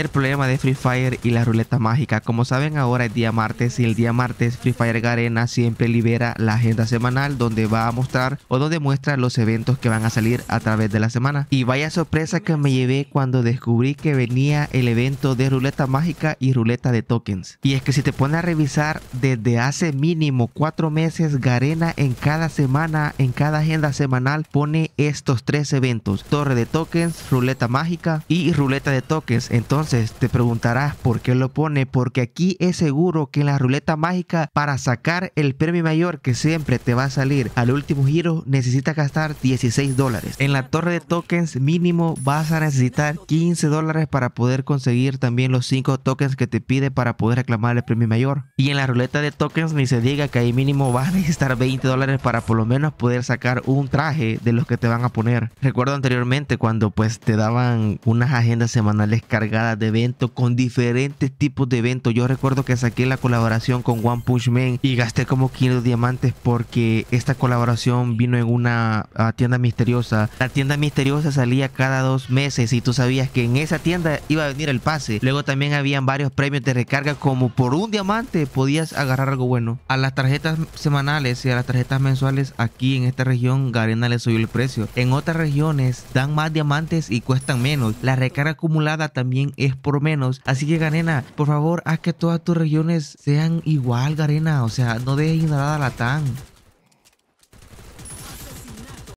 el problema de Free Fire y la ruleta mágica. Como saben ahora es día martes y el día martes Free Fire Garena siempre libera la agenda semanal donde va a mostrar o donde muestra los eventos que van a salir a través de la semana. Y vaya sorpresa que me llevé cuando descubrí que venía el evento de ruleta mágica y ruleta de tokens. Y es que si te pones a revisar desde hace mínimo cuatro meses Garena en cada semana, en cada agenda semanal pone estos tres eventos. Torre de tokens, ruleta mágica y ruleta de tokens. Entonces entonces te preguntarás por qué lo pone, porque aquí es seguro que en la ruleta mágica para sacar el premio mayor que siempre te va a salir al último giro necesitas gastar 16 dólares. En la torre de tokens mínimo vas a necesitar 15 dólares para poder conseguir también los 5 tokens que te pide para poder reclamar el premio mayor. Y en la ruleta de tokens ni se diga que ahí mínimo vas a necesitar 20 dólares para por lo menos poder sacar un traje de los que te van a poner. Recuerdo anteriormente cuando pues te daban unas agendas semanales cargadas de eventos, con diferentes tipos de eventos. Yo recuerdo que saqué la colaboración con One Punch Man y gasté como 500 diamantes porque esta colaboración vino en una ah, tienda misteriosa. La tienda misteriosa salía cada dos meses y tú sabías que en esa tienda iba a venir el pase. Luego también habían varios premios de recarga como por un diamante podías agarrar algo bueno. A las tarjetas semanales y a las tarjetas mensuales aquí en esta región Garena les subió el precio. En otras regiones dan más diamantes y cuestan menos. La recarga acumulada también es por menos. Así que, Garena, por favor, haz que todas tus regiones sean igual, Garena. O sea, no dejes nada a tan